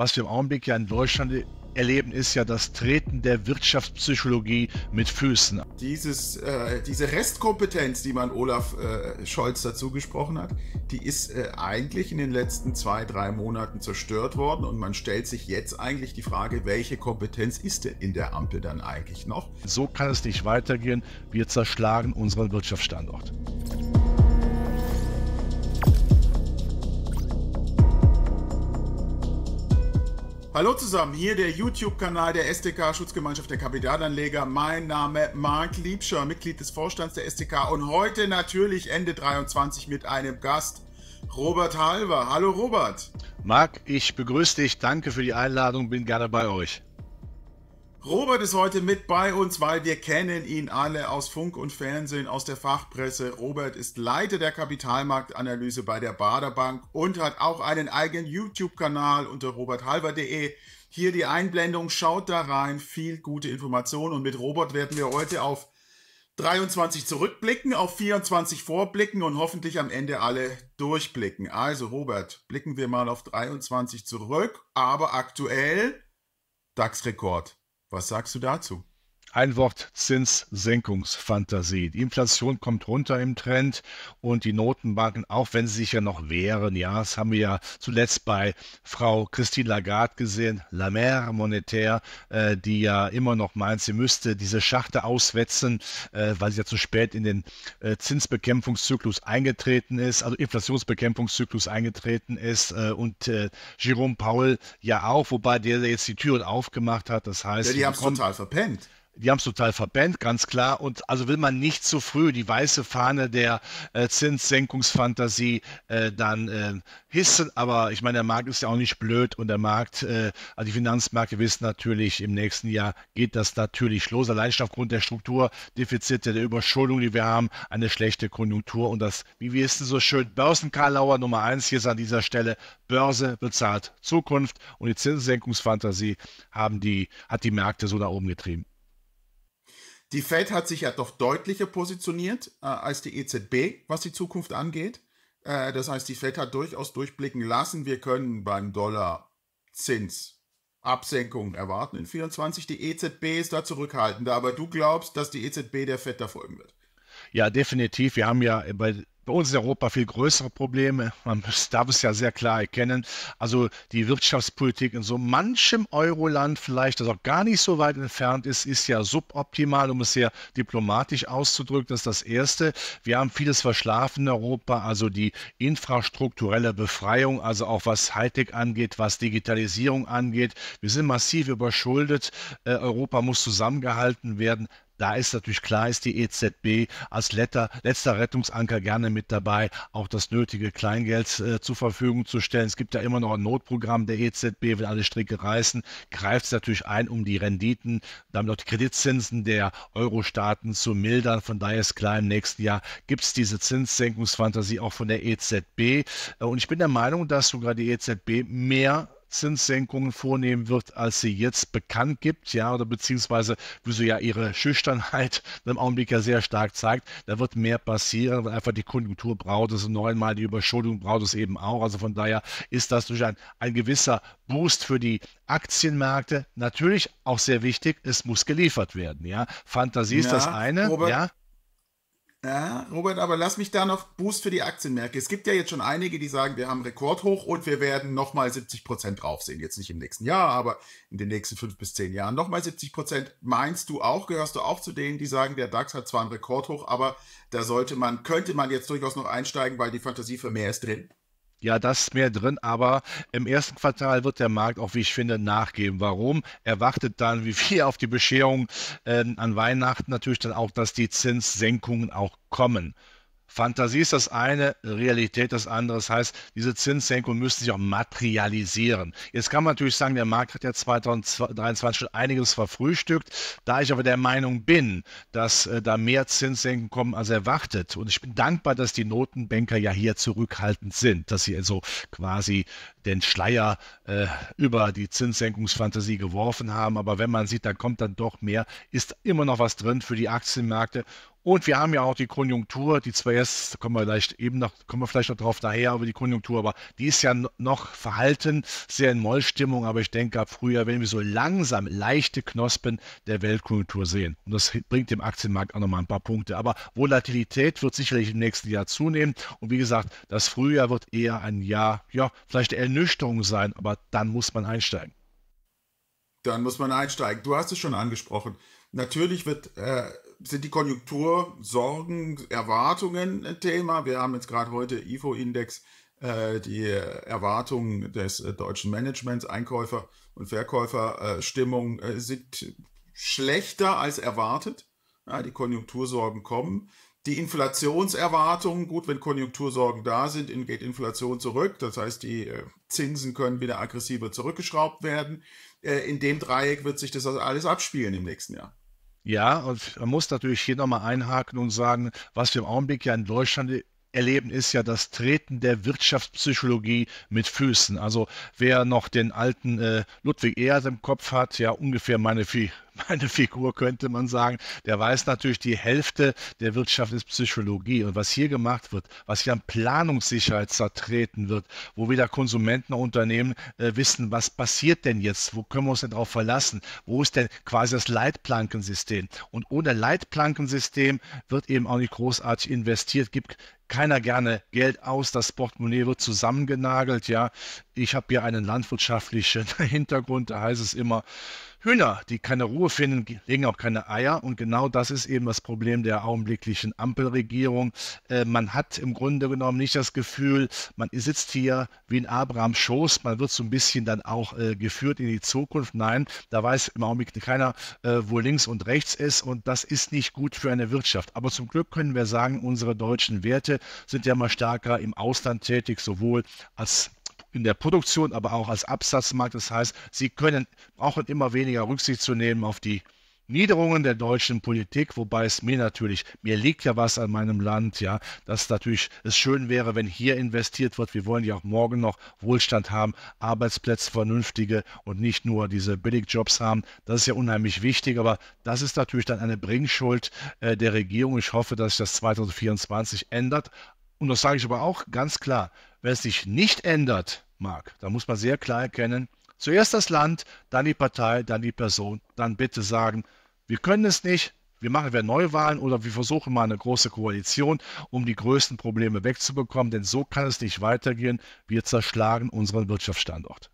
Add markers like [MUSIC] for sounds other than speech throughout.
Was wir im Augenblick ja in Deutschland erleben, ist ja das Treten der Wirtschaftspsychologie mit Füßen. Dieses, äh, diese Restkompetenz, die man Olaf äh, Scholz dazu gesprochen hat, die ist äh, eigentlich in den letzten zwei, drei Monaten zerstört worden und man stellt sich jetzt eigentlich die Frage, welche Kompetenz ist denn in der Ampel dann eigentlich noch? So kann es nicht weitergehen. Wir zerschlagen unseren Wirtschaftsstandort. Hallo zusammen, hier der YouTube-Kanal der SDK Schutzgemeinschaft der Kapitalanleger. Mein Name Marc Liebscher, Mitglied des Vorstands der SDK und heute natürlich Ende 23 mit einem Gast, Robert Halver. Hallo Robert. Marc, ich begrüße dich, danke für die Einladung, bin gerne bei euch. Robert ist heute mit bei uns, weil wir kennen ihn alle aus Funk und Fernsehen, aus der Fachpresse. Robert ist Leiter der Kapitalmarktanalyse bei der Baderbank und hat auch einen eigenen YouTube-Kanal unter roberthalber.de. Hier die Einblendung, schaut da rein, viel gute Informationen. Und mit Robert werden wir heute auf 23 zurückblicken, auf 24 vorblicken und hoffentlich am Ende alle durchblicken. Also Robert, blicken wir mal auf 23 zurück, aber aktuell DAX-Rekord. Was sagst du dazu? Ein Wort Zinssenkungsfantasie. Die Inflation kommt runter im Trend und die Notenbanken, auch wenn sie sich ja noch wehren, ja, das haben wir ja zuletzt bei Frau Christine Lagarde gesehen, La Mer Monetaire, äh, die ja immer noch meint, sie müsste diese Schachte auswetzen, äh, weil sie ja zu spät in den äh, Zinsbekämpfungszyklus eingetreten ist, also Inflationsbekämpfungszyklus eingetreten ist äh, und äh, Jerome Powell ja auch, wobei der jetzt die Türen aufgemacht hat, das heißt... Ja, die haben es total verpennt. Die haben es total verpennt, ganz klar. Und also will man nicht zu früh die weiße Fahne der äh, Zinssenkungsfantasie äh, dann äh, hissen. Aber ich meine, der Markt ist ja auch nicht blöd und der Markt, äh, also die Finanzmärkte wissen natürlich, im nächsten Jahr geht das natürlich los. Allein schon aufgrund der Strukturdefizite, der Überschuldung, die wir haben, eine schlechte Konjunktur. Und das, wie wir wissen, so schön, Börsenkarlauer Nummer eins hier ist an dieser Stelle, Börse bezahlt Zukunft. Und die Zinssenkungsfantasie haben die, hat die Märkte so da oben getrieben. Die Fed hat sich ja doch deutlicher positioniert äh, als die EZB, was die Zukunft angeht. Äh, das heißt, die Fed hat durchaus durchblicken lassen, wir können beim Dollar Zins Absenkungen erwarten in 24. Die EZB ist da zurückhaltender, aber du glaubst, dass die EZB der Fed da folgen wird. Ja, definitiv. Wir haben ja bei bei uns in Europa viel größere Probleme. Man darf es ja sehr klar erkennen. Also die Wirtschaftspolitik in so manchem Euroland, vielleicht das auch gar nicht so weit entfernt ist, ist ja suboptimal, um es sehr diplomatisch auszudrücken. Das ist das Erste. Wir haben vieles verschlafen in Europa, also die infrastrukturelle Befreiung, also auch was Hightech angeht, was Digitalisierung angeht. Wir sind massiv überschuldet. Äh, Europa muss zusammengehalten werden. Da ist natürlich klar, ist die EZB als letter, letzter Rettungsanker gerne mit dabei, auch das nötige Kleingeld äh, zur Verfügung zu stellen. Es gibt ja immer noch ein Notprogramm der EZB, wenn alle Stricke reißen, greift es natürlich ein, um die Renditen, damit auch die Kreditzinsen der Euro-Staaten zu mildern. Von daher ist klar, im nächsten Jahr gibt es diese Zinssenkungsfantasie auch von der EZB. Äh, und ich bin der Meinung, dass sogar die EZB mehr Zinssenkungen vornehmen wird, als sie jetzt bekannt gibt, ja, oder beziehungsweise, wie sie ja ihre Schüchternheit [LAUGHS] im Augenblick ja sehr stark zeigt, da wird mehr passieren, weil einfach die Konjunktur braucht es neunmal, die Überschuldung braucht es eben auch. Also von daher ist das durch ein, ein gewisser Boost für die Aktienmärkte natürlich auch sehr wichtig. Es muss geliefert werden, ja. Fantasie ist das eine, Robert, ja. Ja, Robert, aber lass mich da noch Boost für die Aktienmärkte. Es gibt ja jetzt schon einige, die sagen, wir haben Rekordhoch und wir werden nochmal 70 Prozent draufsehen. Jetzt nicht im nächsten Jahr, aber in den nächsten fünf bis zehn Jahren nochmal 70 Prozent. Meinst du auch, gehörst du auch zu denen, die sagen, der DAX hat zwar einen Rekordhoch, aber da sollte man, könnte man jetzt durchaus noch einsteigen, weil die Fantasie für mehr ist drin? Ja, das ist mehr drin, aber im ersten Quartal wird der Markt auch, wie ich finde, nachgeben. Warum? Er wartet dann, wie viel [LAUGHS] auf die Bescherung äh, an Weihnachten natürlich dann auch, dass die Zinssenkungen auch kommen. Fantasie ist das eine, Realität das andere. Das heißt, diese Zinssenkungen müssen sich auch materialisieren. Jetzt kann man natürlich sagen, der Markt hat ja 2023 schon einiges verfrühstückt. Da ich aber der Meinung bin, dass äh, da mehr Zinssenken kommen als erwartet, und ich bin dankbar, dass die Notenbanker ja hier zurückhaltend sind, dass sie also quasi den Schleier äh, über die Zinssenkungsfantasie geworfen haben. Aber wenn man sieht, da kommt dann doch mehr, ist immer noch was drin für die Aktienmärkte. Und wir haben ja auch die Konjunktur, die zwar jetzt, kommen wir vielleicht eben noch, kommen wir vielleicht noch drauf daher, über die Konjunktur, aber die ist ja noch verhalten, sehr in Mollstimmung, aber ich denke, ab Frühjahr werden wir so langsam leichte Knospen der Weltkonjunktur sehen. Und das bringt dem Aktienmarkt auch nochmal ein paar Punkte. Aber Volatilität wird sicherlich im nächsten Jahr zunehmen. Und wie gesagt, das Frühjahr wird eher ein Jahr, ja, vielleicht eher Ernüchterung sein, aber dann muss man einsteigen. Dann muss man einsteigen. Du hast es schon angesprochen. Natürlich wird, äh, sind die Konjunktursorgen, Erwartungen ein Thema. Wir haben jetzt gerade heute IFO-Index, äh, die Erwartungen des äh, deutschen Managements, Einkäufer und Verkäufer, äh, Stimmung äh, sind schlechter als erwartet. Ja, die Konjunktursorgen kommen. Die Inflationserwartungen, gut, wenn Konjunktursorgen da sind, geht Inflation zurück. Das heißt, die äh, Zinsen können wieder aggressiver zurückgeschraubt werden. Äh, in dem Dreieck wird sich das also alles abspielen im nächsten Jahr. Ja, und man muss natürlich hier nochmal einhaken und sagen, was wir im Augenblick ja in Deutschland erleben, ist ja das Treten der Wirtschaftspsychologie mit Füßen. Also wer noch den alten äh, Ludwig Ehrs im Kopf hat, ja ungefähr meine Vieh meine Figur, könnte man sagen. Der weiß natürlich, die Hälfte der Wirtschaft ist Psychologie. Und was hier gemacht wird, was hier an Planungssicherheit zertreten wird, wo weder Konsumenten noch Unternehmen äh, wissen, was passiert denn jetzt, wo können wir uns denn darauf verlassen, wo ist denn quasi das Leitplankensystem. Und ohne Leitplankensystem wird eben auch nicht großartig investiert, gibt keiner gerne Geld aus, das Portemonnaie wird zusammengenagelt, ja. Ich habe hier einen landwirtschaftlichen [LAUGHS] Hintergrund, da heißt es immer, Hühner, die keine Ruhe finden, legen auch keine Eier. Und genau das ist eben das Problem der augenblicklichen Ampelregierung. Äh, man hat im Grunde genommen nicht das Gefühl, man sitzt hier wie in Abrahams Schoß, man wird so ein bisschen dann auch äh, geführt in die Zukunft. Nein, da weiß im Augenblick keiner, äh, wo links und rechts ist. Und das ist nicht gut für eine Wirtschaft. Aber zum Glück können wir sagen, unsere deutschen Werte sind ja mal stärker im Ausland tätig, sowohl als in der Produktion, aber auch als Absatzmarkt. Das heißt, sie können, brauchen immer weniger Rücksicht zu nehmen auf die Niederungen der deutschen Politik, wobei es mir natürlich, mir liegt ja was an meinem Land, ja, dass natürlich es schön wäre, wenn hier investiert wird. Wir wollen ja auch morgen noch Wohlstand haben, Arbeitsplätze vernünftige und nicht nur diese Billigjobs haben. Das ist ja unheimlich wichtig, aber das ist natürlich dann eine Bringschuld äh, der Regierung. Ich hoffe, dass sich das 2024 ändert. Und das sage ich aber auch ganz klar. Wer sich nicht ändert, Marc, da muss man sehr klar erkennen, zuerst das Land, dann die Partei, dann die Person, dann bitte sagen, wir können es nicht, wir machen wieder Neuwahlen oder wir versuchen mal eine große Koalition, um die größten Probleme wegzubekommen, denn so kann es nicht weitergehen. Wir zerschlagen unseren Wirtschaftsstandort.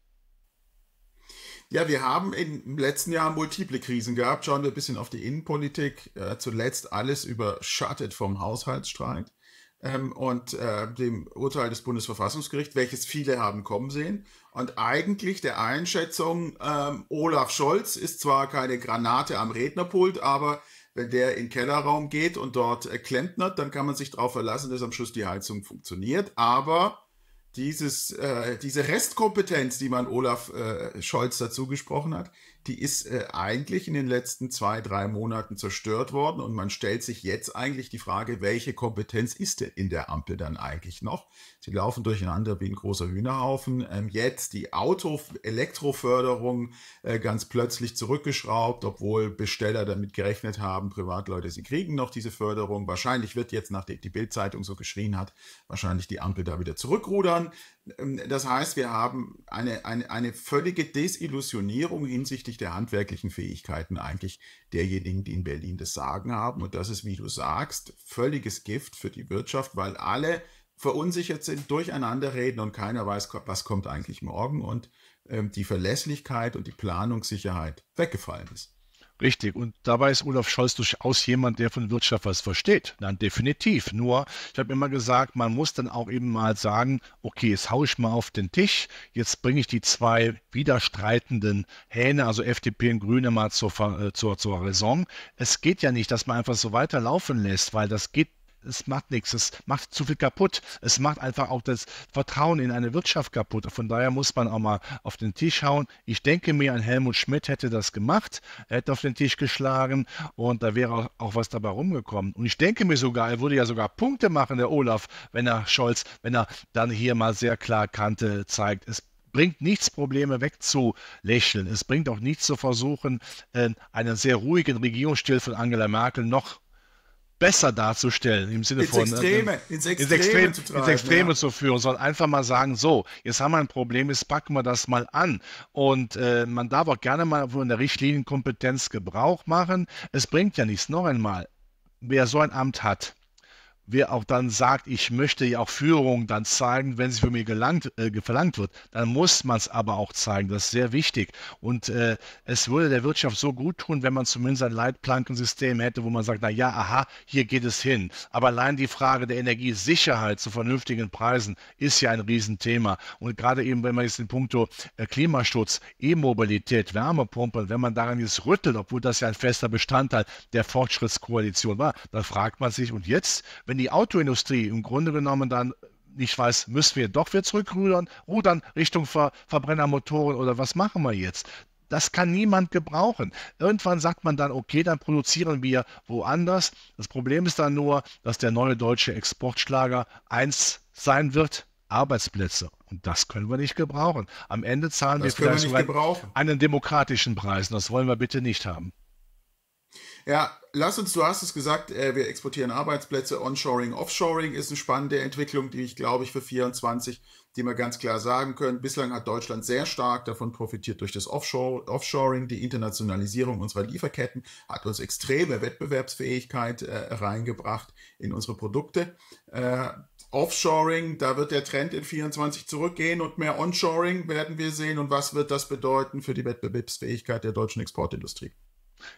Ja, wir haben im letzten Jahr multiple Krisen gehabt. Schauen wir ein bisschen auf die Innenpolitik. Äh, zuletzt alles überschattet vom Haushaltsstreit ähm, und äh, dem Urteil des Bundesverfassungsgerichts, welches viele haben kommen sehen. Und eigentlich der Einschätzung, ähm, Olaf Scholz ist zwar keine Granate am Rednerpult, aber wenn der in den Kellerraum geht und dort äh, klempnert, dann kann man sich darauf verlassen, dass am Schluss die Heizung funktioniert. Aber dieses, äh, diese Restkompetenz, die man Olaf äh, Scholz dazu gesprochen hat, die ist äh, eigentlich in den letzten zwei, drei Monaten zerstört worden. Und man stellt sich jetzt eigentlich die Frage, welche Kompetenz ist denn in der Ampel dann eigentlich noch? Sie laufen durcheinander wie ein großer Hühnerhaufen. Ähm, jetzt die Auto-Elektroförderung äh, ganz plötzlich zurückgeschraubt, obwohl Besteller damit gerechnet haben, Privatleute, sie kriegen noch diese Förderung. Wahrscheinlich wird jetzt, nachdem die Bild-Zeitung so geschrien hat, wahrscheinlich die Ampel da wieder zurückrudern. Ähm, das heißt, wir haben eine, eine, eine völlige Desillusionierung hinsichtlich der handwerklichen Fähigkeiten eigentlich derjenigen, die in Berlin das Sagen haben. Und das ist, wie du sagst, völliges Gift für die Wirtschaft, weil alle verunsichert sind, durcheinander reden und keiner weiß, was kommt eigentlich morgen und ähm, die Verlässlichkeit und die Planungssicherheit weggefallen ist. Richtig. Und dabei ist Olaf Scholz durchaus jemand, der von Wirtschaft was versteht. Nein, definitiv. Nur, ich habe immer gesagt, man muss dann auch eben mal sagen, okay, jetzt haue ich mal auf den Tisch. Jetzt bringe ich die zwei widerstreitenden Hähne, also FDP und Grüne, mal zur, äh, zur, zur Raison. Es geht ja nicht, dass man einfach so weiterlaufen lässt, weil das geht es macht nichts, es macht zu viel kaputt. Es macht einfach auch das Vertrauen in eine Wirtschaft kaputt. Von daher muss man auch mal auf den Tisch hauen. Ich denke mir, ein Helmut Schmidt hätte das gemacht, er hätte auf den Tisch geschlagen und da wäre auch, auch was dabei rumgekommen. Und ich denke mir sogar, er würde ja sogar Punkte machen, der Olaf, wenn er Scholz, wenn er dann hier mal sehr klar Kante zeigt. Es bringt nichts, Probleme wegzulächeln. Es bringt auch nichts zu versuchen, äh, einen sehr ruhigen Regierungsstil von Angela Merkel noch besser darzustellen, im Sinne ins von äh, Extreme, äh, ins Extreme, ins Extreme, zu, treiben, ins Extreme ja. zu führen, sondern einfach mal sagen, so, jetzt haben wir ein Problem, jetzt packen wir das mal an. Und äh, man darf auch gerne mal von der Richtlinienkompetenz Gebrauch machen. Es bringt ja nichts, noch einmal, wer so ein Amt hat, wer auch dann sagt, ich möchte ja auch Führung dann zeigen, wenn sie von mir gelangt, äh, verlangt wird, dann muss man es aber auch zeigen. Das ist sehr wichtig. Und äh, es würde der Wirtschaft so gut tun, wenn man zumindest ein Leitplankensystem hätte, wo man sagt, na ja, aha, hier geht es hin. Aber allein die Frage der Energiesicherheit zu vernünftigen Preisen ist ja ein Riesenthema. Und gerade eben, wenn man jetzt in puncto äh, Klimaschutz, E-Mobilität, Wärmepumpen, wenn man daran jetzt rüttelt, obwohl das ja ein fester Bestandteil der Fortschrittskoalition war, dann fragt man sich, und jetzt, wenn wenn die Autoindustrie im Grunde genommen dann nicht weiß, müssen wir doch wieder zurückrudern, rudern Richtung Ver Verbrennermotoren oder was machen wir jetzt? Das kann niemand gebrauchen. Irgendwann sagt man dann, okay, dann produzieren wir woanders. Das Problem ist dann nur, dass der neue deutsche Exportschlager eins sein wird, Arbeitsplätze. Und das können wir nicht gebrauchen. Am Ende zahlen das wir vielleicht wir einen demokratischen Preis. das wollen wir bitte nicht haben. Ja, lass uns, du hast es gesagt, äh, wir exportieren Arbeitsplätze, Onshoring, Offshoring ist eine spannende Entwicklung, die ich glaube ich für 24, die wir ganz klar sagen können. Bislang hat Deutschland sehr stark davon profitiert durch das Offshore, Offshoring, die Internationalisierung unserer Lieferketten hat uns extreme Wettbewerbsfähigkeit äh, reingebracht in unsere Produkte. Äh, Offshoring, da wird der Trend in 24 zurückgehen und mehr Onshoring werden wir sehen. Und was wird das bedeuten für die Wettbewerbsfähigkeit der deutschen Exportindustrie?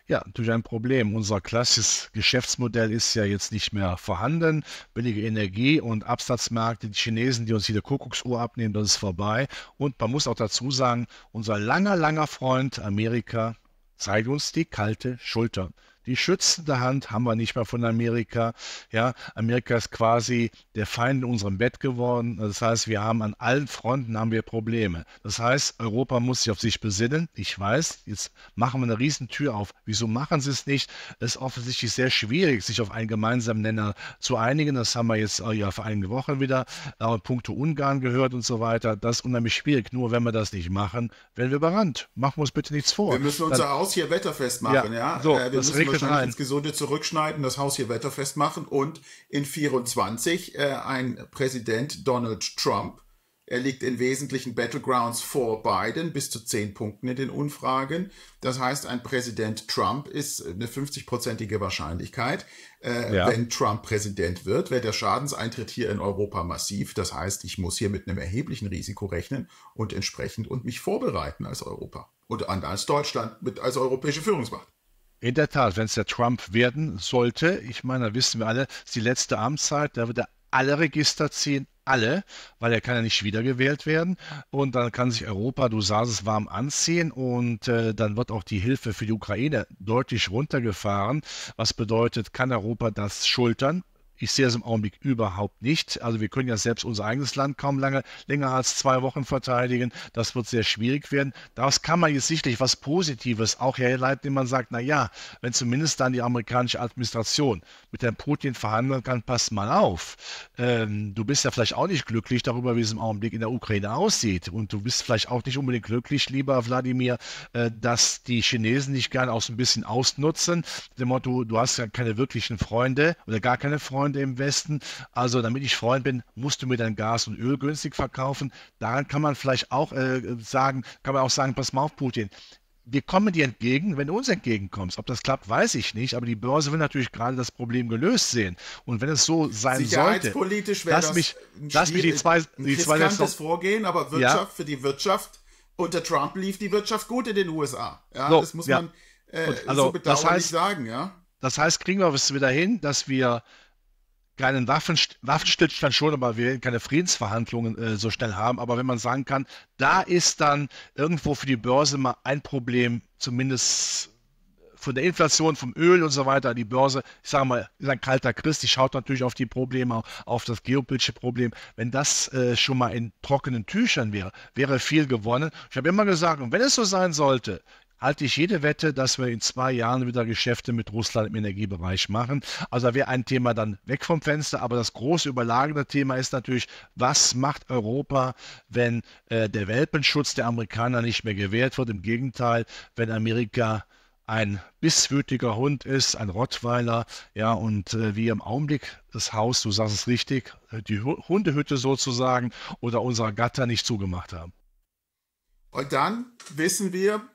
Ja, natürlich ein Problem. Unser klassisches Geschäftsmodell ist ja jetzt nicht mehr vorhanden. Billige Energie und Absatzmärkte, die Chinesen, die uns hier der Kuckucksuhr abnehmen, das ist vorbei. Und man muss auch dazu sagen, unser langer, langer Freund Amerika zeigt uns die kalte Schulter. Die schützende Hand haben wir nicht mehr von Amerika. Ja, Amerika ist quasi der Feind in unserem Bett geworden. Das heißt, wir haben an allen Fronten haben wir Probleme. Das heißt, Europa muss sich auf sich besinnen. Ich weiß, jetzt machen wir eine Riesentür auf. Wieso machen sie es nicht? Es ist offensichtlich sehr schwierig, sich auf einen gemeinsamen Nenner zu einigen. Das haben wir jetzt äh, ja vor einigen Wochen wieder äh, Punkte Ungarn gehört und so weiter. Das ist unheimlich schwierig. Nur wenn wir das nicht machen, werden wir überrannt. Machen wir uns bitte nichts vor. Wir müssen unser Dann, Haus hier wetterfest machen. Ja, ja? So, äh, wir das regelt wahrscheinlich rein. ins Gesunde zurückschneiden, das Haus hier wetterfest machen und in 24 äh, ein Präsident Donald Trump. Er liegt in wesentlichen Battlegrounds vor Biden bis zu zehn Punkten in den Umfragen. Das heißt, ein Präsident Trump ist eine 50-prozentige Wahrscheinlichkeit. Äh, ja. Wenn Trump Präsident wird, wäre der Schadenseintritt hier in Europa massiv. Das heißt, ich muss hier mit einem erheblichen Risiko rechnen und entsprechend und mich vorbereiten als Europa und als Deutschland mit als europäische Führungsmacht. In der Tat, wenn es der Trump werden sollte, ich meine, da wissen wir alle, ist die letzte Amtszeit, da wird er alle Register ziehen, alle, weil er kann ja nicht wiedergewählt werden. Und dann kann sich Europa, du sahst es, warm anziehen und äh, dann wird auch die Hilfe für die Ukraine deutlich runtergefahren. Was bedeutet, kann Europa das schultern? Ich sehe es im Augenblick überhaupt nicht. Also wir können ja selbst unser eigenes Land kaum lange, länger als zwei Wochen verteidigen. Das wird sehr schwierig werden. Daraus kann man jetzt sicherlich was Positives auch herleiten, indem man sagt, na ja, wenn zumindest dann die amerikanische Administration mit Herrn Putin verhandeln kann, pass mal auf. Ähm, du bist ja vielleicht auch nicht glücklich darüber, wie es im Augenblick in der Ukraine aussieht. Und du bist vielleicht auch nicht unbedingt glücklich, lieber Wladimir, äh, dass die Chinesen dich gerne auch so ein bisschen ausnutzen. Dem Motto, du hast ja keine wirklichen Freunde oder gar keine Freunde und im Westen. Also damit ich Freund bin, musst du mir dein Gas und Öl günstig verkaufen. Daran kann man vielleicht auch äh, sagen, kann man auch sagen, pass mal auf, Putin, wir kommen dir entgegen, wenn du uns entgegenkommst. Ob das klappt, weiß ich nicht, aber die Börse will natürlich gerade das Problem gelöst sehen. Und wenn es so sein sollte, lass mich, lass mich die zwei, die zwei letzten, Vorgehen, aber Wirtschaft ja. für die Wirtschaft. Unter Trump lief die Wirtschaft gut in den USA. Ja, so, das muss ja. man äh, also, so bedauerlich das heißt, sagen, ja. Das heißt, kriegen wir es wieder hin, dass wir keinen einen Waffenst Waffenstillstand schon, aber wir werden keine Friedensverhandlungen äh, so schnell haben. Aber wenn man sagen kann, da ist dann irgendwo für die Börse mal ein Problem, zumindest von der Inflation, vom Öl und so weiter, die Börse, ich sage mal, ist ein kalter Christ, die schaut natürlich auf die Probleme, auf das geopolitische Problem. Wenn das äh, schon mal in trockenen Tüchern wäre, wäre viel gewonnen. Ich habe immer gesagt, und wenn es so sein sollte, halte ich jede Wette, dass wir in zwei Jahren wieder Geschäfte mit Russland im Energiebereich machen. Also da wäre ein Thema dann weg vom Fenster. Aber das große überlagende Thema ist natürlich, was macht Europa, wenn äh, der Welpenschutz der Amerikaner nicht mehr gewährt wird? Im Gegenteil, wenn Amerika ein bisswütiger Hund ist, ein Rottweiler, ja, und äh, wie im Augenblick das Haus, du sagst es richtig, die Hundehütte sozusagen oder unserer Gatter nicht zugemacht haben. Und dann wissen wir,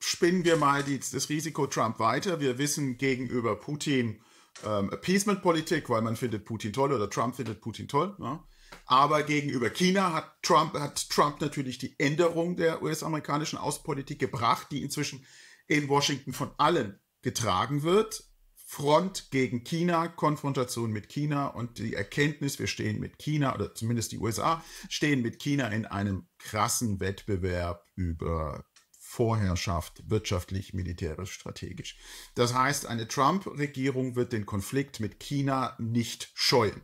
spinnen wir mal die, das Risiko Trump weiter. Wir wissen gegenüber Putin ähm, Appeasement-Politik, weil man findet Putin toll oder Trump findet Putin toll. Ja. Aber gegenüber China hat Trump, hat Trump natürlich die Änderung der US-amerikanischen Außenpolitik gebracht, die inzwischen in Washington von allen getragen wird. Front gegen China, Konfrontation mit China und die Erkenntnis, wir stehen mit China oder zumindest die USA stehen mit China in einem krassen Wettbewerb über Vorherrschaft wirtschaftlich, militärisch, strategisch. Das heißt, eine Trump-Regierung wird den Konflikt mit China nicht scheuen.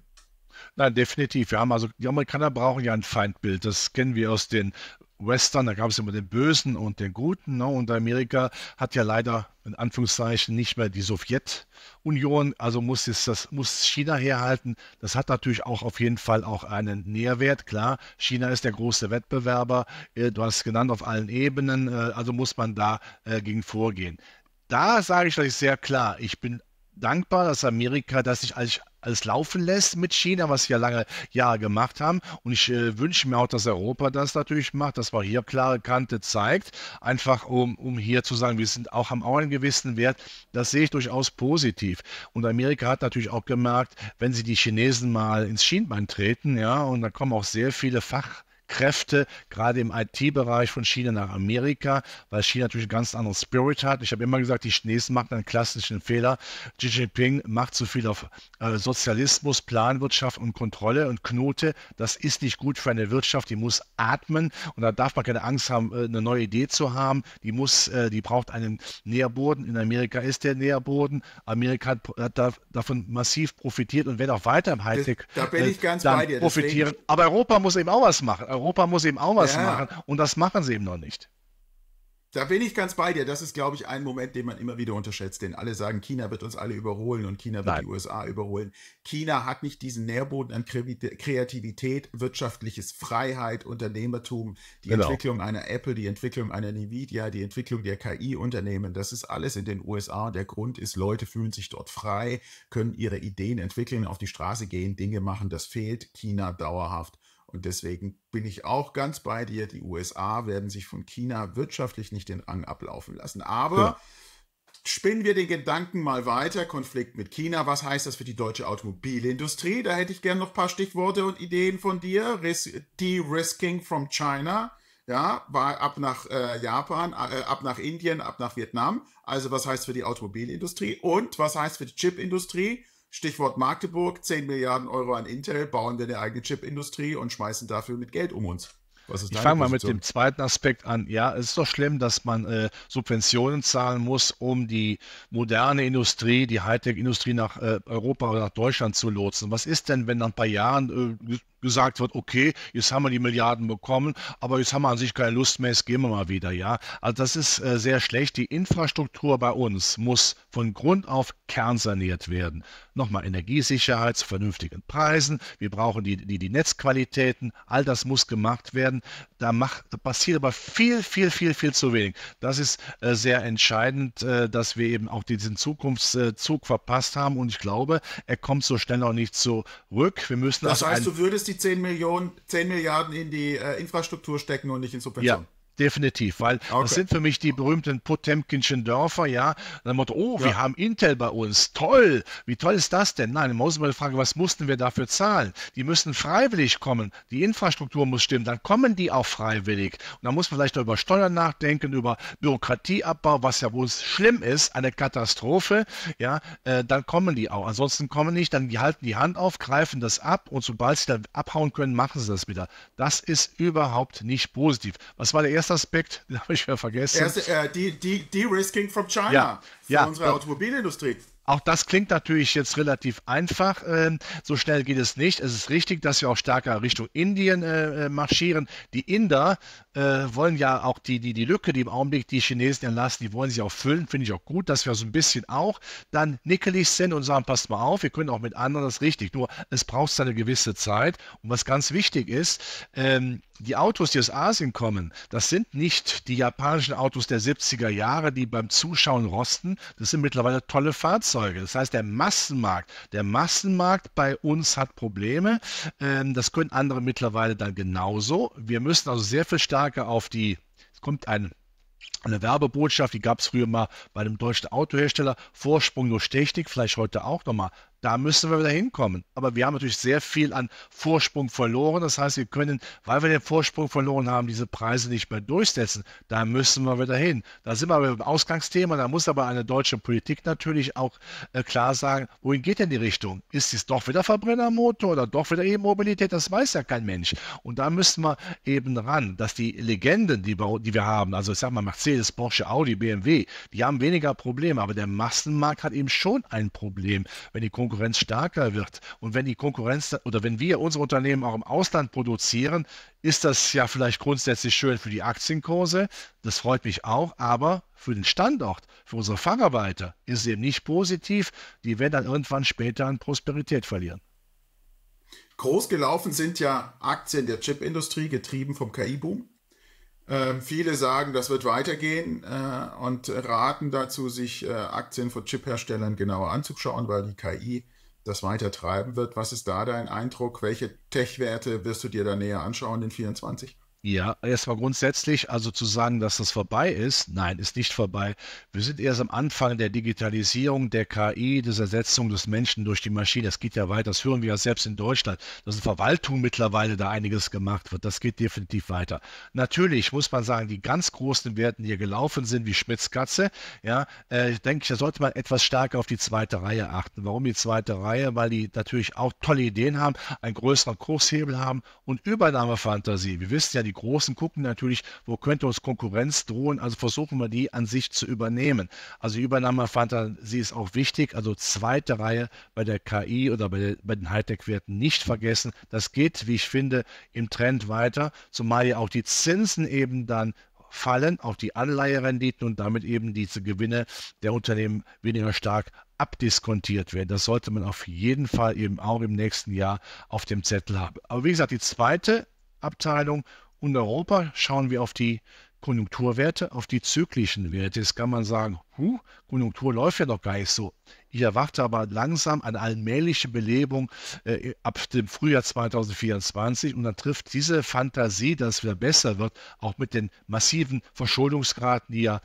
Nein, definitiv. Wir haben also, die Amerikaner brauchen ja ein Feindbild. Das kennen wir aus den Western, da gab es immer den Bösen und den Guten. Ne? Und Amerika hat ja leider in Anführungszeichen nicht mehr die Sowjetunion, also muss, es das, muss China herhalten. Das hat natürlich auch auf jeden Fall auch einen Nährwert. Klar, China ist der große Wettbewerber, äh, du hast es genannt, auf allen Ebenen, äh, also muss man da äh, gegen vorgehen. Da sage ich gleich sehr klar, ich bin dankbar, dass Amerika das nicht als alles laufen lässt mit China, was sie ja lange Jahre gemacht haben. Und ich äh, wünsche mir auch, dass Europa das natürlich macht, dass man hier klare Kante zeigt, einfach um, um hier zu sagen, wir sind auch, haben auch einen gewissen Wert. Das sehe ich durchaus positiv. Und Amerika hat natürlich auch gemerkt, wenn sie die Chinesen mal ins Schienbein treten, ja, und da kommen auch sehr viele Fach Kräfte, gerade im IT-Bereich von China nach Amerika, weil China natürlich einen ganz anderen Spirit hat. Ich habe immer gesagt, die Chinesen machen einen klassischen Fehler. Xi Jinping macht zu viel auf äh, Sozialismus, Planwirtschaft und Kontrolle und Knote. Das ist nicht gut für eine Wirtschaft, die muss atmen und da darf man keine Angst haben, äh, eine neue Idee zu haben. Die muss, äh, die braucht einen Nährboden. In Amerika ist der Nährboden. Amerika hat, davon massiv profitiert und wird auch weiter im Hightech das, da bin ich ganz bei dir. profitieren. Deswegen. Aber Europa muss eben auch was machen. Europa muss eben auch was ja. machen und das machen sie eben noch nicht. Da bin ich ganz bei dir. Das ist, glaube ich, ein Moment, den man immer wieder unterschätzt, denn alle sagen, China wird uns alle überholen und China wird Nein. die USA überholen. China hat nicht diesen Nährboden an Kreativität, wirtschaftliches Freiheit, Unternehmertum, die genau. Entwicklung einer Apple, die Entwicklung einer Nvidia, die Entwicklung der KI-Unternehmen. Das ist alles in den USA. Der Grund ist, Leute fühlen sich dort frei, können ihre Ideen entwickeln, auf die Straße gehen, Dinge machen. Das fehlt China dauerhaft. Und deswegen bin ich auch ganz bei dir. Die USA werden sich von China wirtschaftlich nicht den Rang ablaufen lassen. Aber ja. spinnen wir den Gedanken mal weiter. Konflikt mit China. Was heißt das für die deutsche Automobilindustrie? Da hätte ich gerne noch ein paar Stichworte und Ideen von dir. De-risking from China. Ja, war ab nach äh, Japan, äh, ab nach Indien, ab nach Vietnam. Also was heißt für die Automobilindustrie und was heißt für die Chipindustrie? Stichwort Magdeburg, 10 Milliarden Euro an Intel, bauen wir eine eigene Chipindustrie und schmeißen dafür mit Geld um uns ich fange mal mit dem zweiten Aspekt an. Ja, es ist doch schlimm, dass man äh, Subventionen zahlen muss, um die moderne Industrie, die Hightech-Industrie nach äh, Europa oder nach Deutschland zu lotsen. Was ist denn, wenn nach ein paar Jahren äh, gesagt wird, okay, jetzt haben wir die Milliarden bekommen, aber jetzt haben wir an sich keine Lust mehr, jetzt gehen wir mal wieder, ja. Also das ist äh, sehr schlecht. Die Infrastruktur bei uns muss von Grund auf kernsaniert werden. Nochmal Energiesicherheit zu vernünftigen Preisen. Wir brauchen die, die, die Netzqualitäten. All das muss gemacht werden. Da, macht, da passiert aber viel, viel, viel, viel zu wenig. Das ist äh, sehr entscheidend, äh, dass wir eben auch diesen Zukunftszug äh, verpasst haben und ich glaube, er kommt so schnell auch nicht zurück. Wir müssen das also heißt, du würdest die die 10 Millionen, 10 Milliarden in die äh, Infrastruktur stecken und nicht in Subventionen. Definitiv, weil okay. das sind für mich die berühmten Potemkinschen Dörfer, ja. Dann Motto, oh, ja. wir haben Intel bei uns, toll, wie toll ist das denn? Nein, man muss immer fragen, was mussten wir dafür zahlen? Die müssen freiwillig kommen, die Infrastruktur muss stimmen, dann kommen die auch freiwillig. Und dann muss man vielleicht über Steuern nachdenken, über Bürokratieabbau, was ja wohl schlimm ist, eine Katastrophe, ja, äh, dann kommen die auch. Ansonsten kommen nicht, dann die halten die Hand auf, greifen das ab und sobald sie dann abhauen können, machen sie das wieder. Das ist überhaupt nicht positiv. Was war der erste erster Aspekt, [LAUGHS] den habe ich wieder vergessen. Erste, äh, die, die De-Risking from China ja, für ja, unsere Automobilindustrie. Auch das klingt natürlich jetzt relativ einfach. Ähm, so schnell geht es nicht. Es ist richtig, dass wir auch stärker Richtung Indien äh, äh, marschieren. Die Inder äh, wollen ja auch die, die, die Lücke, die im Augenblick die Chinesen erlassen, die wollen sie auch füllen. Finde ich auch gut, dass wir so ein bisschen auch dann nickelig sind und sagen, passt mal auf, wir können auch mit anderen das richtig. Nur es braucht eine gewisse Zeit. Und was ganz wichtig ist, ähm, die Autos, die aus Asien kommen, das sind nicht die japanischen Autos der 70er Jahre, die beim Zuschauen rosten. Das sind mittlerweile tolle Fahrzeuge. Das heißt, der Massenmarkt, der Massenmarkt bei uns hat Probleme. Ähm, das können andere mittlerweile dann genauso. Wir müssen also sehr viel stärker stärker auf die, es kommt ein eine Werbebotschaft, die gab es früher mal bei einem deutschen Autohersteller, Vorsprung durch Technik, vielleicht heute auch nochmal da müssen wir wieder hinkommen. Aber wir haben natürlich sehr viel an Vorsprung verloren. Das heißt, wir können, weil wir den Vorsprung verloren haben, diese Preise nicht mehr durchsetzen. Da müssen wir wieder hin. Da sind wir beim Ausgangsthema. Da muss aber eine deutsche Politik natürlich auch äh, klar sagen, wohin geht denn die Richtung? Ist es doch wieder Verbrennermotor oder doch wieder E-Mobilität? Das weiß ja kein Mensch. Und da müssen wir eben ran, dass die Legenden, die wir, die wir haben, also ich sag mal Mercedes, Porsche, Audi, BMW, die haben weniger Probleme. Aber der Massenmarkt hat eben schon ein Problem, wenn die Konkurrenz Konkurrenz stärker wird und wenn die Konkurrenz oder wenn wir unsere Unternehmen auch im Ausland produzieren, ist das ja vielleicht grundsätzlich schön für die Aktienkurse. Das freut mich auch, aber für den Standort, für unsere Facharbeiter ist es eben nicht positiv. Die werden dann irgendwann später an Prosperität verlieren. Groß gelaufen sind ja Aktien der Chipindustrie, getrieben vom KI-Boom. Ähm, viele sagen, das wird weitergehen äh, und raten dazu, sich äh, Aktien von Chip-Herstellern genauer anzuschauen, weil die KI das weiter treiben wird. Was ist da dein Eindruck? Welche Tech-Werte wirst du dir da näher anschauen in 24? Ja, erstmal grundsätzlich, also zu sagen, dass das vorbei ist, nein, ist nicht vorbei. Wir sind erst am Anfang der Digitalisierung, der KI, der Ersetzung des Menschen durch die Maschine. Das geht ja weiter, das hören wir ja selbst in Deutschland, dass in Verwaltung mittlerweile da einiges gemacht wird. Das geht definitiv weiter. Natürlich muss man sagen, die ganz großen Werten, die hier gelaufen sind, wie Schmitz-Katze, ja, äh, denke ich, da sollte man etwas stärker auf die zweite Reihe achten. Warum die zweite Reihe? Weil die natürlich auch tolle Ideen haben, einen größeren Kurshebel haben und Übernahmefantasie. Wir wissen ja, die Großen gucken natürlich, wo könnte uns Konkurrenz drohen, also versuchen wir die an sich zu übernehmen. Also die Übernahme fand dann, sie ist auch wichtig, also zweite Reihe bei der KI oder bei, bei den Hightech-Werten nicht vergessen. Das geht, wie ich finde, im Trend weiter, zumal ja auch die Zinsen eben dann fallen, auch die Anleiherenditen und damit eben diese Gewinne der Unternehmen weniger stark abdiskontiert werden. Das sollte man auf jeden Fall eben auch im nächsten Jahr auf dem Zettel haben. Aber wie gesagt, die zweite Abteilung und Europa schauen wir auf die Konjunkturwerte, auf die zyklischen Werte. Jetzt kann man sagen, huh, Konjunktur läuft ja noch gar nicht so. Ich erwarte aber langsam eine allmähliche Belebung äh, ab dem Frühjahr 2024 und dann trifft diese Fantasie, dass es wieder besser wird, auch mit den massiven Verschuldungsgraden, die ja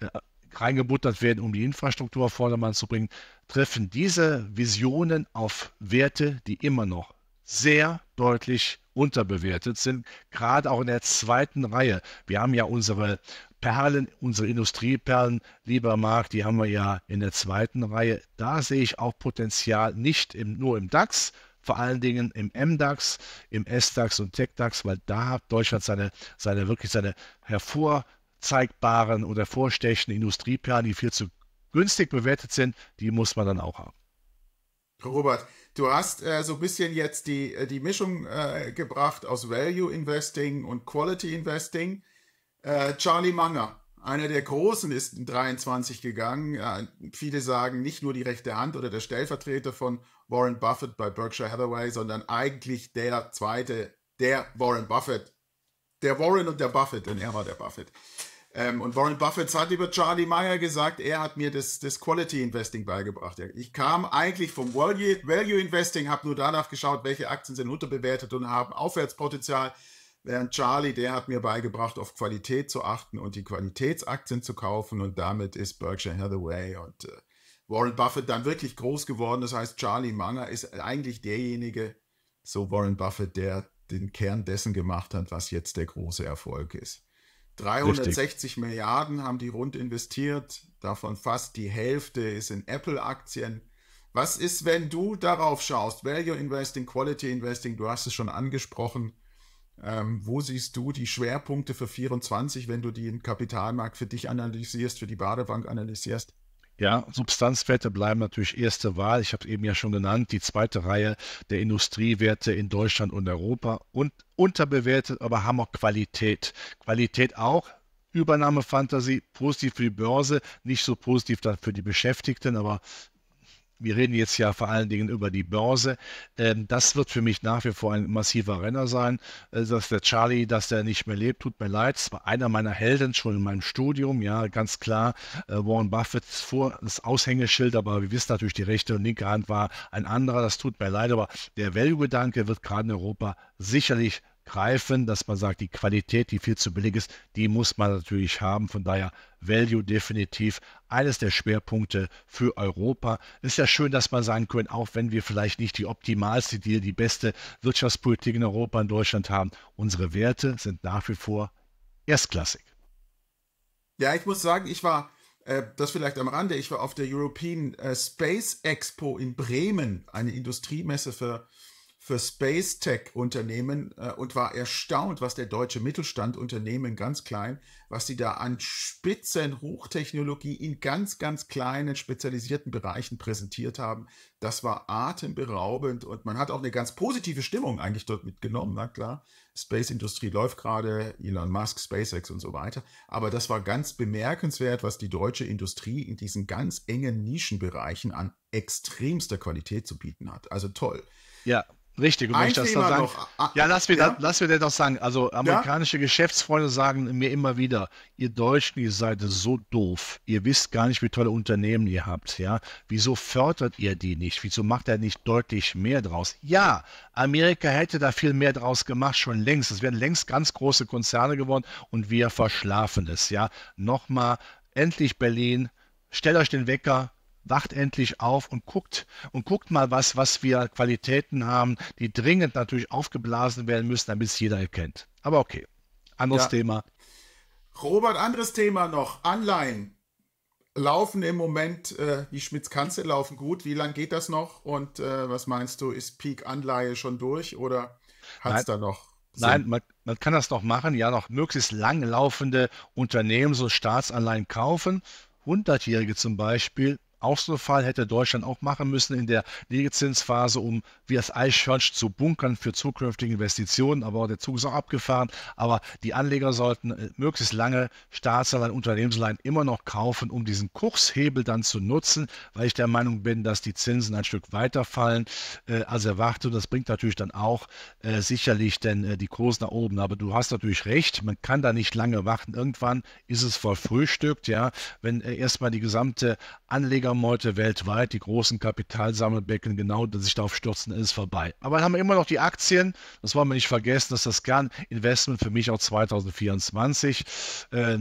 äh, reingebuttert werden, um die Infrastruktur auf Vordermann zu bringen, treffen diese Visionen auf Werte, die immer noch sehr deutlich unterbewertet sind, gerade auch in der zweiten Reihe. Wir haben ja unsere Perlen, unsere Industrieperlen, lieber Marc, die haben wir ja in der zweiten Reihe. Da sehe ich auch Potenzial nicht im, nur im DAX, vor allen Dingen im MDAX, im SDAX und TechDAX, weil da hat Deutschland seine, seine wirklich seine hervorzeigbaren oder vorstechenden Industrieperlen, die viel zu günstig bewertet sind, die muss man dann auch haben. Robert, du hast äh, so ein bisschen jetzt die, äh, die Mischung äh, gebracht aus Value Investing und Quality Investing. Äh, Charlie Munger, einer der Großen, ist in 23 gegangen. viele sagen nicht nur die rechte Hand oder der Stellvertreter von Warren Buffett bei Berkshire Hathaway, sondern eigentlich der zweite, der Warren Buffett. Der Warren und der Buffett, denn er war der Buffett. Ähm, und Warren Buffett hat über Charlie Munger gesagt, er hat mir das, das Quality Investing beigebracht. Ich kam eigentlich vom Value, Value Investing, habe nur danach geschaut, welche Aktien sind unterbewertet und haben Aufwärtspotenzial. Während Charlie, der hat mir beigebracht, auf Qualität zu achten und die Qualitätsaktien zu kaufen. Und damit ist Berkshire Hathaway und äh, Warren Buffett dann wirklich groß geworden. Das heißt, Charlie Manger ist eigentlich derjenige, so Warren Buffett, der den Kern dessen gemacht hat, was jetzt der große Erfolg ist. 360 Richtig. Milliarden haben die rund investiert, davon fast die Hälfte ist in Apple-Aktien. Was ist, wenn du darauf schaust? Value Investing, Quality Investing, du hast es schon angesprochen. Ähm, wo siehst du die Schwerpunkte für 24, wenn du den Kapitalmarkt für dich analysierst, für die Badebank analysierst? Ja, Substanzwerte bleiben natürlich erste Wahl. Ich habe es eben ja schon genannt, die zweite Reihe der Industriewerte in Deutschland und Europa und unterbewertet, aber haben auch Qualität. Qualität auch, Übernahmefantasie, positiv für die Börse, nicht so positiv dann für die Beschäftigten, aber wir reden jetzt ja vor allen Dingen über die Börse. Ähm, das wird für mich nach wie vor ein massiver Renner sein. Äh, dass der Charlie, dass der nicht mehr lebt, tut mir leid. Es war einer meiner Helden schon in meinem Studium. Ja, ganz klar. Äh, Warren Buffett vor das Aushängeschild, aber wir wissen natürlich, die rechte und linke Hand war ein anderer. Das tut mir leid, aber der Value-Gedanke wird gerade in Europa sicherlich greifen, dass man sagt, die Qualität, die viel zu billig ist, die muss man natürlich haben. Von daher Value definitiv eines der Schwerpunkte für Europa. Ist ja schön, dass man sagen können, auch wenn wir vielleicht nicht die optimalste, die, die beste Wirtschaftspolitik in Europa, in Deutschland haben, unsere Werte sind nach wie vor erstklassig. Ja, ich muss sagen, ich war äh, das vielleicht am Rande, ich war auf der European äh, Space Expo in Bremen, eine Industriemesse für für Space Tech Unternehmen äh, und war erstaunt, was der deutsche Mittelstand Unternehmen ganz klein, was sie da an Spitzen Hochtechnologie in ganz ganz kleinen spezialisierten Bereichen präsentiert haben. Das war atemberaubend und man hat auch eine ganz positive Stimmung eigentlich dort mitgenommen, na klar. Space Industrie läuft gerade, Elon Musk, SpaceX und so weiter, aber das war ganz bemerkenswert, was die deutsche Industrie in diesen ganz engen Nischenbereichen an extremster Qualität zu bieten hat. Also toll. Ja. Richtig, und wenn ich das noch sagen. Noch, ja, lass mir, ja? Das, lass mir das doch sagen. Also, amerikanische ja? Geschäftsfreunde sagen mir immer wieder: Ihr Deutschen, ihr seid so doof. Ihr wisst gar nicht, wie tolle Unternehmen ihr habt. Ja, wieso fördert ihr die nicht? Wieso macht er nicht deutlich mehr draus? Ja, Amerika hätte da viel mehr draus gemacht, schon längst. Es wären längst ganz große Konzerne geworden und wir verschlafen es. Ja, nochmal: endlich Berlin, stellt euch den Wecker, wacht endlich auf und guckt und guckt mal was, was wir Qualitäten haben, die dringend natürlich aufgeblasen werden müssen, damit es jeder erkennt. Aber okay, anderes ja. Thema. Robert, anderes Thema noch. Anleihen laufen im Moment, äh, die Schmitz-Kanzel laufen gut. Wie lange geht das noch? Und äh, was meinst du, ist Peak-Anleihe schon durch oder hat es da noch so. Nein, man, man, kann das noch machen, ja, noch möglichst lang laufende Unternehmen, so Staatsanleihen kaufen. 100-Jährige zum Beispiel auch so ein Fall hätte Deutschland auch machen müssen in der Legezinsphase, um wie das Eichhörnchen zu bunkern für zukünftige Investitionen. Aber der Zug ist auch abgefahren. Aber die Anleger sollten äh, möglichst lange Staatsanleihen, Unternehmensanleihen immer noch kaufen, um diesen Kurshebel dann zu nutzen, weil ich der Meinung bin, dass die Zinsen ein Stück weiter fallen äh, als erwartet. Das bringt natürlich dann auch äh, sicherlich denn äh, die Kurse nach oben. Aber du hast natürlich recht, man kann da nicht lange warten. Irgendwann ist es voll frühstückt, ja, wenn äh, erstmal die gesamte Anleger langsam heute weltweit die großen Kapitalsammelbecken genau sich darauf stürzen, ist vorbei. Aber dann haben wir immer noch die Aktien. Das wollen wir nicht vergessen, dass das Kern-Investment für mich auch 2024 äh,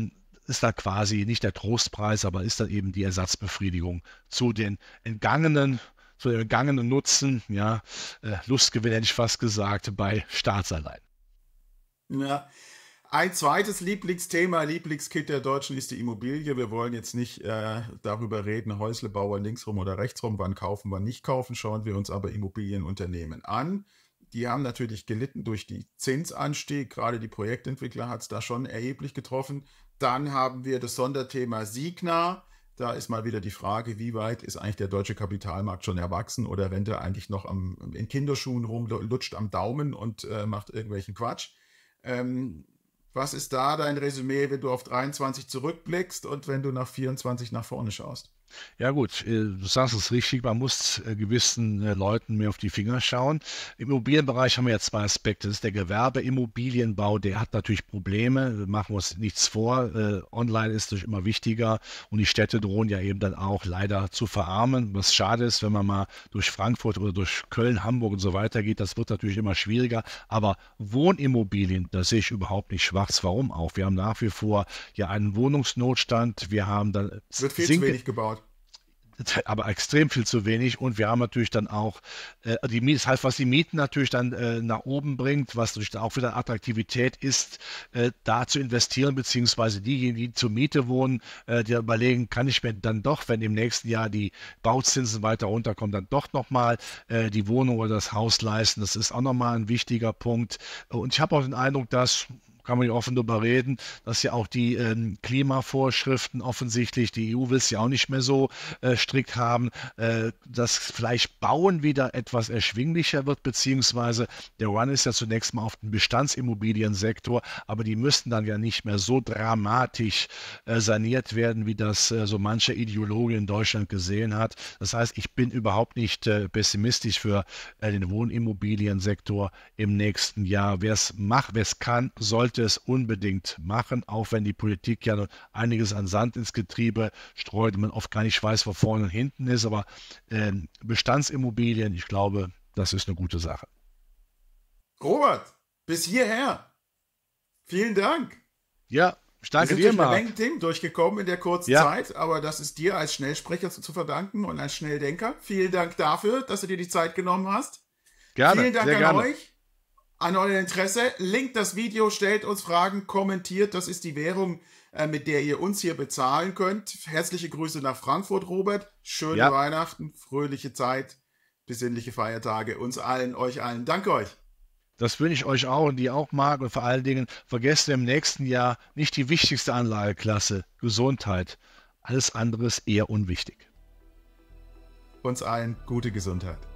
ist da quasi nicht der Trostpreis, aber ist dann eben die Ersatzbefriedigung zu den entgangenen zu den entgangenen Nutzen, ja, äh, Lustgewinn hätte ich fast gesagt, bei Staatsanleihen. Ja, ein zweites Lieblingsthema, Lieblingskit der Deutschen ist die Immobilie. Wir wollen jetzt nicht äh, darüber reden, Häuslebauer linksrum oder rechtsrum, wann kaufen, wann nicht kaufen. Schauen wir uns aber Immobilienunternehmen an. Die haben natürlich gelitten durch die Zinsanstieg. Gerade die Projektentwickler hat es da schon erheblich getroffen. Dann haben wir das Sonderthema Signa. Da ist mal wieder die Frage, wie weit ist eigentlich der deutsche Kapitalmarkt schon erwachsen oder rennt er eigentlich noch am, in Kinderschuhen rum, lutscht am Daumen und äh, macht irgendwelchen Quatsch. Ähm, was ist da dein Resümee, wenn du auf 23 zurückblickst und wenn du nach 24 nach vorne schaust? Ja gut, äh, du sagst es richtig, man muss äh, gewissen äh, Leuten mehr auf die Finger schauen. Im Immobilienbereich haben wir ja zwei Aspekte. Das ist der Gewerbeimmobilienbau, der hat natürlich Probleme, machen wir uns nichts vor. Online ist natürlich immer wichtiger und die Städte drohen ja eben dann auch leider zu verarmen. Was schade ist, wenn man mal durch Frankfurt oder durch Köln, Hamburg und so weiter geht, das wird natürlich immer schwieriger. Aber Wohnimmobilien, da sehe ich überhaupt nicht schwarz. Warum auch? Wir haben nach wie vor ja einen Wohnungsnotstand. Wir haben dann... Es wird viel zu wenig gebaut. Halt aber extrem viel zu wenig. Und wir haben natürlich dann auch, äh, die, das heißt, was die Mieten natürlich dann äh, nach oben bringt, was natürlich dann auch wieder Attraktivität ist, äh, da zu investieren, beziehungsweise diejenigen, die zur Miete wohnen, äh, die überlegen, kann ich mir dann doch, wenn im nächsten Jahr die Bauzinsen weiter runterkommen, dann doch nochmal äh, die Wohnung oder das Haus leisten. Das ist auch nochmal ein wichtiger Punkt. Und ich habe auch den Eindruck, dass kann man ja offen darüber reden, dass ja auch die äh, Klimavorschriften offensichtlich, die EU will es ja auch nicht mehr so äh, strikt haben, äh, dass vielleicht Bauen wieder etwas erschwinglicher wird, beziehungsweise der Run ist ja zunächst mal auf den Bestandsimmobiliensektor, aber die müssten dann ja nicht mehr so dramatisch äh, saniert werden, wie das äh, so mancher Ideologe in Deutschland gesehen hat. Das heißt, ich bin überhaupt nicht äh, pessimistisch für den Wohnimmobiliensektor im nächsten Jahr. Wer es macht, wer es kann, sollte sollte es unbedingt machen, auch wenn die Politik ja einiges an Sand ins Getriebe streut und man oft gar nicht weiß, wo vorne und hinten ist. Aber ähm, Bestandsimmobilien, ich glaube, das ist eine gute Sache. Robert, bis hierher. Vielen Dank. Ja, ich danke Wir sind dir, durch eine Menge Themen durchgekommen in der kurzen ja. Zeit, aber das ist dir als Schnellsprecher zu, zu verdanken und als Schnelldenker. Vielen Dank dafür, dass du dir die Zeit genommen hast. Gerne. Vielen Dank an gerne. euch an euer Interesse. Linkt das Video, stellt uns Fragen, kommentiert. Das ist die Währung, äh, mit der ihr uns hier bezahlen könnt. Herzliche Grüße nach Frankfurt, Robert. Schöne ja. Weihnachten, fröhliche Zeit, besinnliche Feiertage. Uns allen, euch allen. Danke euch. Das wünsche ich euch auch und die auch mag. Und vor allen Dingen vergesst im nächsten Jahr nicht die wichtigste Anlageklasse, Gesundheit. Alles andere ist eher unwichtig. Uns allen gute Gesundheit.